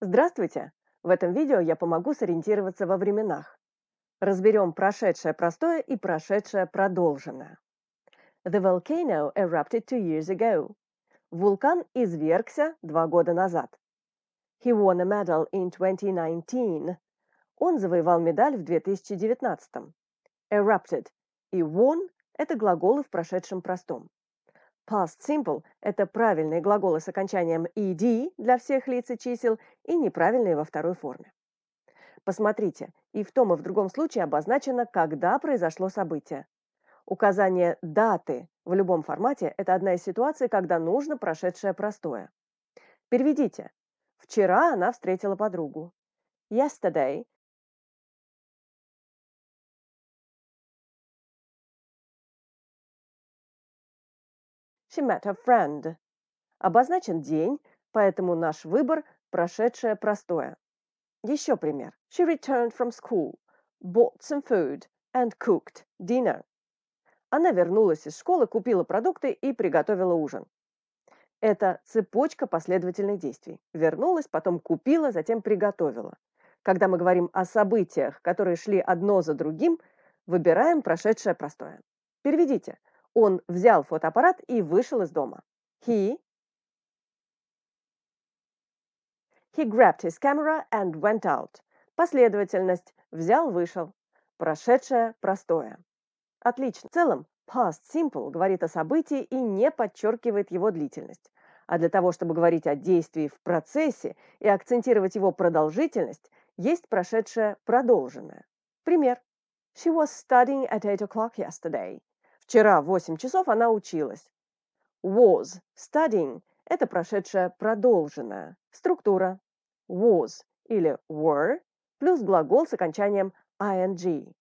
Здравствуйте! В этом видео я помогу сориентироваться во временах. Разберем прошедшее простое и прошедшее продолженное. The volcano erupted two years ago. Вулкан извергся два года назад. He won a medal in 2019. Он завоевал медаль в 2019. Erupted и won – это глаголы в прошедшем простом. Past simple – это правильные глаголы с окончанием «ed» для всех лиц и чисел и неправильные во второй форме. Посмотрите, и в том, и в другом случае обозначено, когда произошло событие. Указание даты в любом формате – это одна из ситуаций, когда нужно прошедшее простое. Переведите. Вчера она встретила подругу. Yesterday She met a friend. Обозначен день, поэтому наш выбор прошедшее простое. Еще пример. She returned from school, bought some food and cooked dinner. Она вернулась из школы, купила продукты и приготовила ужин. Это цепочка последовательных действий. Вернулась, потом купила, затем приготовила. Когда мы говорим о событиях, которые шли одно за другим, выбираем прошедшее простое. Переведите. Он взял фотоаппарат и вышел из дома. He He grabbed his camera and went out. Последовательность взял-вышел. Прошедшее простое. Отлично. В целом, past simple говорит о событии и не подчеркивает его длительность. А для того, чтобы говорить о действии в процессе и акцентировать его продолжительность, есть прошедшее продолженное. Пример. She was studying at 8 o'clock yesterday. Вчера в 8 часов она училась. Was studying – это прошедшее продолженное. Структура was или were плюс глагол с окончанием ing.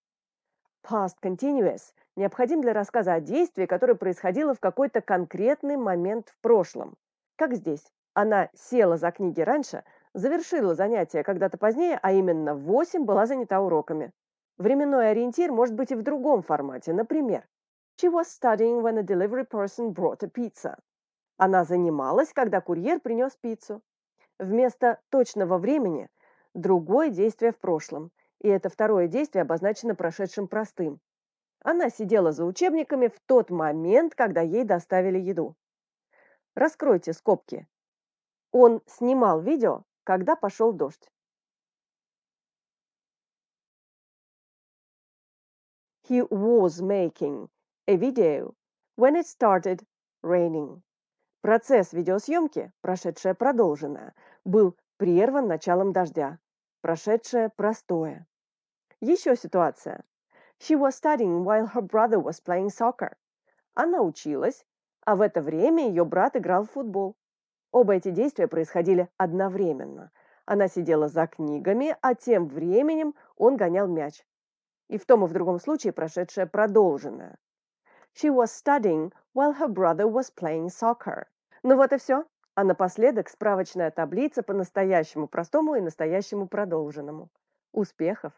Past continuous необходим для рассказа о действии, которое происходило в какой-то конкретный момент в прошлом. Как здесь. Она села за книги раньше, завершила занятия когда-то позднее, а именно в 8 была занята уроками. Временной ориентир может быть и в другом формате. Например, She was studying when a delivery person brought a pizza. Она занималась, когда курьер принес пиццу. Вместо точного времени другое действие в прошлом, и это второе действие обозначено прошедшим простым. Она сидела за учебниками в тот момент, когда ей доставили еду. Раскройте скобки. Он снимал видео, когда пошел дождь. He was making a э, video when it started raining. Процесс видеосъемки, прошедшее продолженное, был прерван началом дождя, прошедшее простое. Еще ситуация. She was studying while her brother was playing soccer. Она училась, а в это время ее брат играл в футбол. Оба эти действия происходили одновременно. Она сидела за книгами, а тем временем он гонял мяч. И в том и в другом случае прошедшее продолженное. She was studying while her brother was playing soccer. Ну вот и все. А напоследок справочная таблица по настоящему простому и настоящему продолженному. Успехов!